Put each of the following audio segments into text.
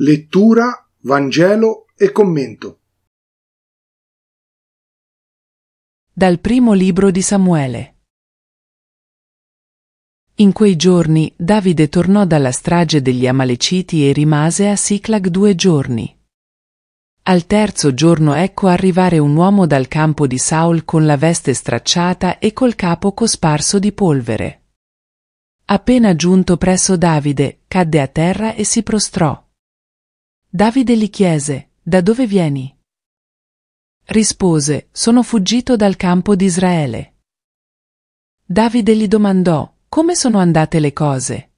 Lettura, Vangelo e commento. Dal primo libro di Samuele. In quei giorni Davide tornò dalla strage degli Amaleciti e rimase a Siclag due giorni. Al terzo giorno ecco arrivare un uomo dal campo di Saul con la veste stracciata e col capo cosparso di polvere. Appena giunto presso Davide, cadde a terra e si prostrò. Davide gli chiese, da dove vieni? Rispose, sono fuggito dal campo di Israele. Davide gli domandò, come sono andate le cose?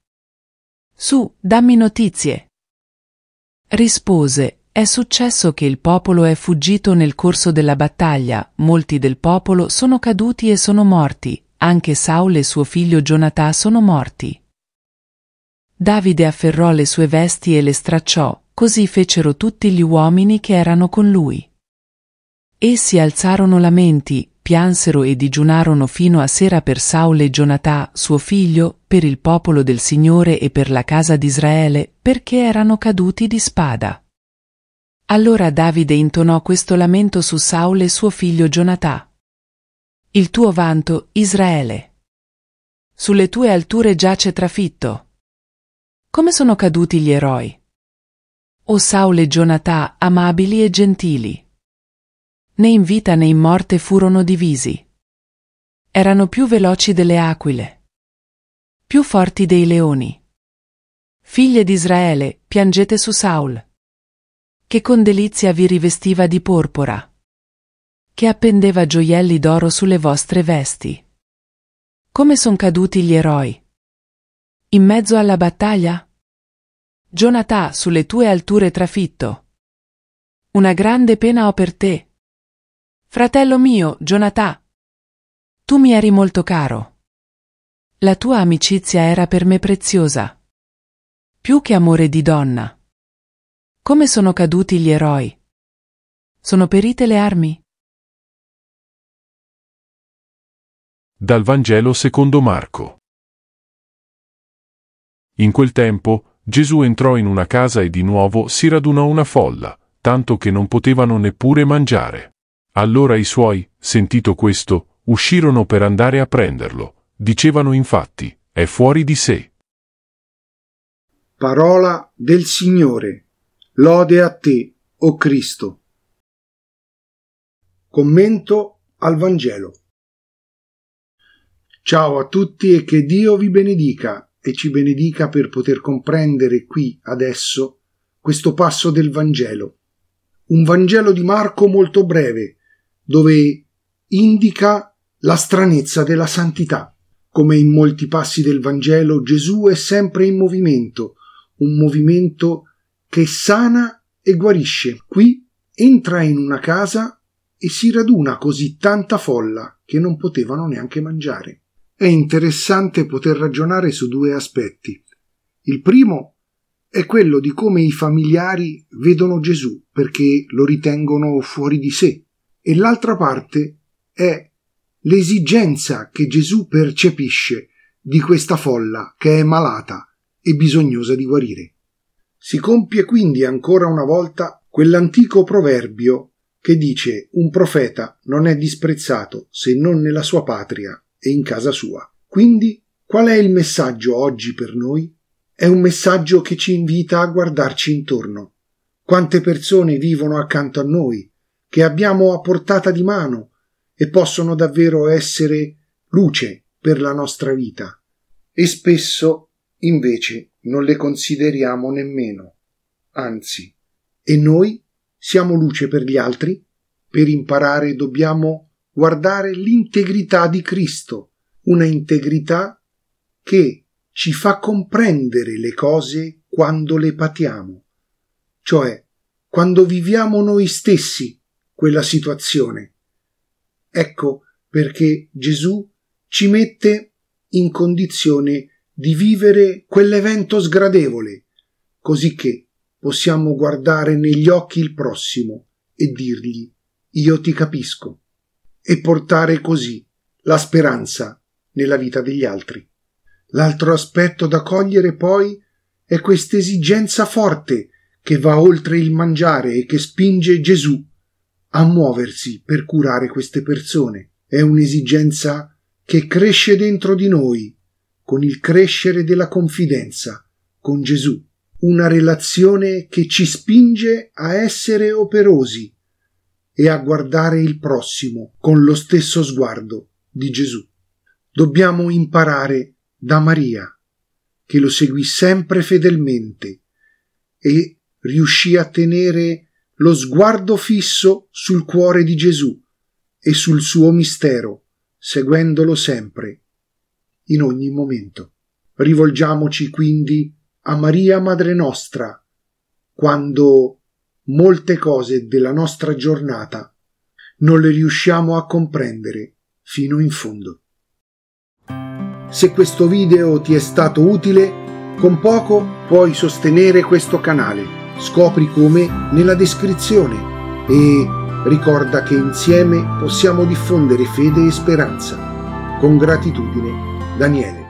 Su, dammi notizie. Rispose, è successo che il popolo è fuggito nel corso della battaglia, molti del popolo sono caduti e sono morti, anche Saul e suo figlio Jonatà sono morti. Davide afferrò le sue vesti e le stracciò, Così fecero tutti gli uomini che erano con lui. Essi alzarono lamenti, piansero e digiunarono fino a sera per Saul e Jonatà, suo figlio, per il popolo del Signore e per la casa d'Israele, perché erano caduti di spada. Allora Davide intonò questo lamento su Saul e suo figlio Jonatà. Il tuo vanto, Israele. Sulle tue alture giace trafitto. Come sono caduti gli eroi? o Saul e Jonatà, amabili e gentili. Né in vita né in morte furono divisi. Erano più veloci delle aquile, più forti dei leoni. Figlie di Israele, piangete su Saul, che con delizia vi rivestiva di porpora che appendeva gioielli d'oro sulle vostre vesti. Come son caduti gli eroi? In mezzo alla battaglia? Jonathan, sulle tue alture trafitto. Una grande pena ho per te. Fratello mio, Jonathan. Tu mi eri molto caro. La tua amicizia era per me preziosa. Più che amore di donna. Come sono caduti gli eroi? Sono perite le armi? Dal Vangelo secondo Marco. In quel tempo, Gesù entrò in una casa e di nuovo si radunò una folla, tanto che non potevano neppure mangiare. Allora i suoi, sentito questo, uscirono per andare a prenderlo. Dicevano infatti, è fuori di sé. Parola del Signore. Lode a te, o oh Cristo. Commento al Vangelo. Ciao a tutti e che Dio vi benedica e ci benedica per poter comprendere qui, adesso, questo passo del Vangelo. Un Vangelo di Marco molto breve, dove indica la stranezza della santità. Come in molti passi del Vangelo, Gesù è sempre in movimento, un movimento che sana e guarisce. Qui entra in una casa e si raduna così tanta folla che non potevano neanche mangiare è interessante poter ragionare su due aspetti. Il primo è quello di come i familiari vedono Gesù perché lo ritengono fuori di sé e l'altra parte è l'esigenza che Gesù percepisce di questa folla che è malata e bisognosa di guarire. Si compie quindi ancora una volta quell'antico proverbio che dice un profeta non è disprezzato se non nella sua patria e in casa sua. Quindi, qual è il messaggio oggi per noi? È un messaggio che ci invita a guardarci intorno. Quante persone vivono accanto a noi, che abbiamo a portata di mano e possono davvero essere luce per la nostra vita. E spesso, invece, non le consideriamo nemmeno. Anzi, e noi siamo luce per gli altri? Per imparare dobbiamo guardare l'integrità di Cristo, una integrità che ci fa comprendere le cose quando le patiamo, cioè quando viviamo noi stessi quella situazione. Ecco perché Gesù ci mette in condizione di vivere quell'evento sgradevole, così che possiamo guardare negli occhi il prossimo e dirgli io ti capisco e portare così la speranza nella vita degli altri. L'altro aspetto da cogliere poi è questa esigenza forte che va oltre il mangiare e che spinge Gesù a muoversi per curare queste persone. È un'esigenza che cresce dentro di noi con il crescere della confidenza con Gesù, una relazione che ci spinge a essere operosi e a guardare il prossimo con lo stesso sguardo di Gesù. Dobbiamo imparare da Maria, che lo seguì sempre fedelmente e riuscì a tenere lo sguardo fisso sul cuore di Gesù e sul suo mistero, seguendolo sempre, in ogni momento. Rivolgiamoci quindi a Maria Madre nostra, quando molte cose della nostra giornata non le riusciamo a comprendere fino in fondo. Se questo video ti è stato utile, con poco puoi sostenere questo canale. Scopri come nella descrizione e ricorda che insieme possiamo diffondere fede e speranza. Con gratitudine, Daniele.